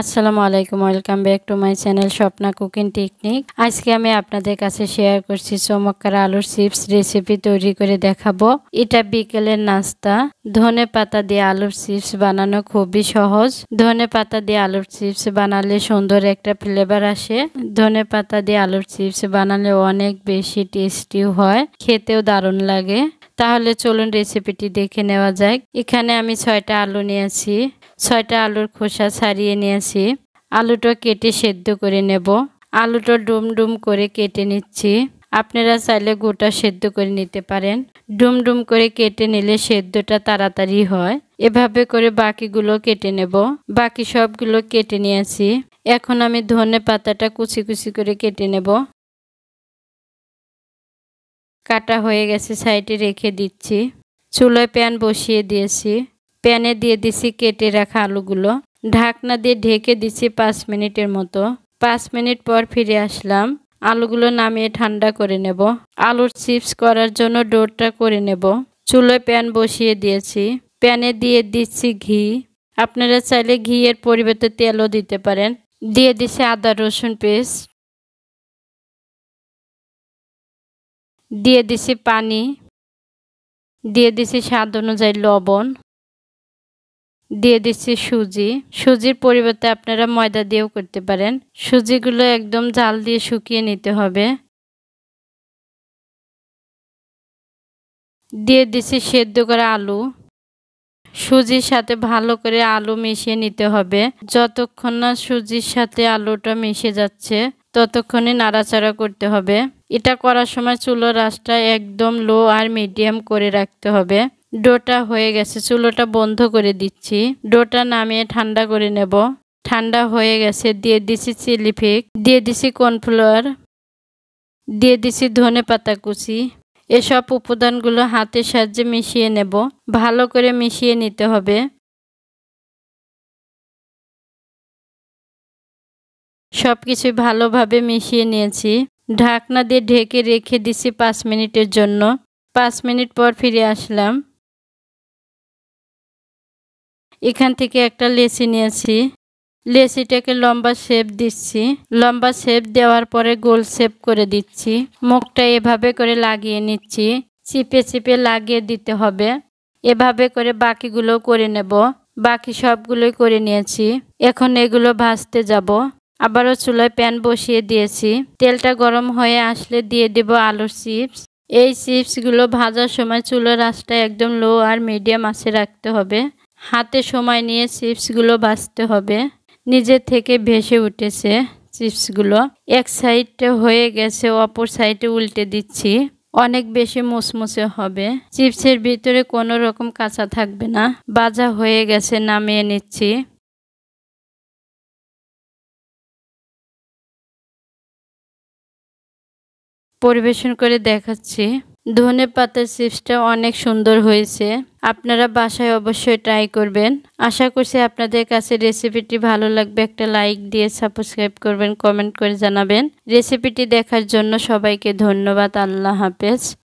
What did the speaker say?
আসসালামু আলাইকুম welcome back to my channel Swapna cooking technique আজকে আমি আপনাদের কাছে শেয়ার করছি চমৎকার আলুর চিপস রেসিপি তৈরি করে দেখাবো এটা বিকেলের নাস্তা ধনে পাতা দিয়ে আলুর চিপস বানানো খুবই সহজ ধনে পাতা দিয়ে আলুর চিপস বানালে সুন্দর একটা ফ্লেভার আসে ধনে পাতা দিয়ে আলুর চিপস বানালে অনেক বেশি টেস্টি হয় খেতেও দারুণ লাগে তাহলে চলুন রেসিপিটি দেখে নেওয়া যাক এখানে আমি ছয়টা আলু নিয়েছি ছয়টা আলুর খোসা ছাড়িয়ে নিয়েছি আলুটা কেটে সেদ্ধ করে নেব আলুটা ডুম ডুম করে কেটে নিচ্ছি আপনারা চাইলে গোটা সেদ্ধ করে নিতে পারেন ডুম ডুম করে কেটে নিলে সেদ্ধটা তাড়াতাড়ি হয় এভাবে করে বাকিগুলো কেটে নেব বাকি সবগুলো কেটে নিয়েছি এখন আমি ধনে পাতাটা কুচি কুচি করে কেটে নেব কাটা হয়ে গেছে সাইডে রেখে দিচ্ছি চুলোয় প্যান বসিয়ে দিয়েছি প্যানে দিয়ে দিছি কেটে রাখা আলুগুলো ঢাকনা দিয়ে ঢেকে দিছি পাঁচ মিনিটের মতো পাঁচ মিনিট পর ফিরে আসলাম আলুগুলো নামিয়ে ঠান্ডা করে নেব আলুর চিপস করার জন্য ডোরটা করে নেব চুলোয় প্যান বসিয়ে দিয়েছি প্যানে দিয়ে দিচ্ছি ঘি আপনারা চাইলে ঘিয়ের পরিবর্তে তেলও দিতে পারেন দিয়ে দিছি আদা রসুন পেস্ট দিয়ে দিছি পানি দিয়ে দিছি স্বাদ অনুযায়ী লবণ দিয়ে দিচ্ছি সুজি সুজির পরিবর্তে আপনারা ময়দা দিয়েও করতে পারেন সুজিগুলো একদম জাল দিয়ে শুকিয়ে নিতে হবে দিয়ে দিচ্ছি সেদ্ধ করা আলু সুজির সাথে ভালো করে আলু মিশিয়ে নিতে হবে যতক্ষণ না সুজির সাথে আলুটা মিশে যাচ্ছে ততক্ষণে নাড়াচাড়া করতে হবে এটা করার সময় চুলো রাসটা একদম লো আর মিডিয়াম করে রাখতে হবে ডোটা হয়ে গেছে চুলোটা বন্ধ করে দিচ্ছি ডোটা নামিয়ে ঠান্ডা করে নেব ঠান্ডা হয়ে গেছে দিয়ে দিছি চিলি ফিক দিয়ে দিছি কর্নফ্লোয়ার দিয়ে দিছি ধনে পাতা কুচি এসব উপাদানগুলো হাতের সাহায্যে মিশিয়ে নেব ভালো করে মিশিয়ে নিতে হবে সব কিছু ভালোভাবে মিশিয়ে নিয়েছি ঢাকনা দিয়ে ঢেকে রেখে দিছি পাঁচ মিনিটের জন্য পাঁচ মিনিট পর ফিরে আসলাম এখান থেকে একটা লেসি নিয়েছি লেসিটাকে লম্বা শেপ দিচ্ছি লম্বা শেপ দেওয়ার পরে গোল শেপ করে দিচ্ছি মুখটা এভাবে করে লাগিয়ে নিচ্ছি চিপে চিপে লাগিয়ে দিতে হবে এভাবে করে বাকিগুলো করে নেব বাকি সবগুলোই করে নিয়েছি এখন এগুলো ভাজতে যাব আবারও চুলায় প্যান বসিয়ে দিয়েছি তেলটা গরম হয়ে আসলে দিয়ে দেব আলুর চিপস এই চিপসগুলো ভাজার সময় চুলোর রাস্তায় একদম লো আর মিডিয়াম আছে রাখতে হবে হাতে সময় নিয়ে চিপসগুলো বাঁচতে হবে নিজে থেকে ভেসে উঠেছে চিপসগুলো এক সাইডটা হয়ে গেছে অপর সাইডে উল্টে দিচ্ছি অনেক বেশি মুসমুসে হবে চিপসের ভিতরে কোনো রকম কাঁচা থাকবে না বাজা হয়ে গেছে নামিয়ে নিচ্ছি পরিবেশন করে দেখাচ্ছি ধনে পাতার চিপসটা অনেক সুন্দর হয়েছে আপনারা বাসায় অবশ্যই ট্রাই করবেন আশা করছি আপনাদের কাছে রেসিপিটি ভালো লাগবে একটা লাইক দিয়ে সাবস্ক্রাইব করবেন কমেন্ট করে জানাবেন রেসিপিটি দেখার জন্য সবাইকে ধন্যবাদ আল্লাহ হাফেজ